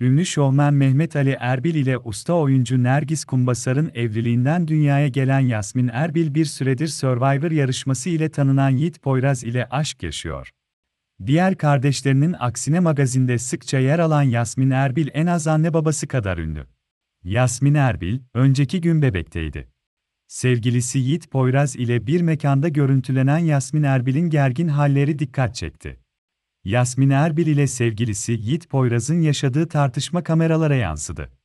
ünlü şovmen Mehmet Ali Erbil ile usta oyuncu Nergis Kumbasar'ın evliliğinden dünyaya gelen Yasmin Erbil bir süredir Survivor yarışması ile tanınan Yiğit Poyraz ile aşk yaşıyor. Diğer kardeşlerinin aksine magazinde sıkça yer alan Yasmin Erbil en az anne babası kadar ünlü. Yasmin Erbil, önceki gün bebekteydi. Sevgilisi Yiğit Poyraz ile bir mekanda görüntülenen Yasmin Erbil'in gergin halleri dikkat çekti. Yasmin Erbil ile sevgilisi Yiğit Poyraz'ın yaşadığı tartışma kameralara yansıdı.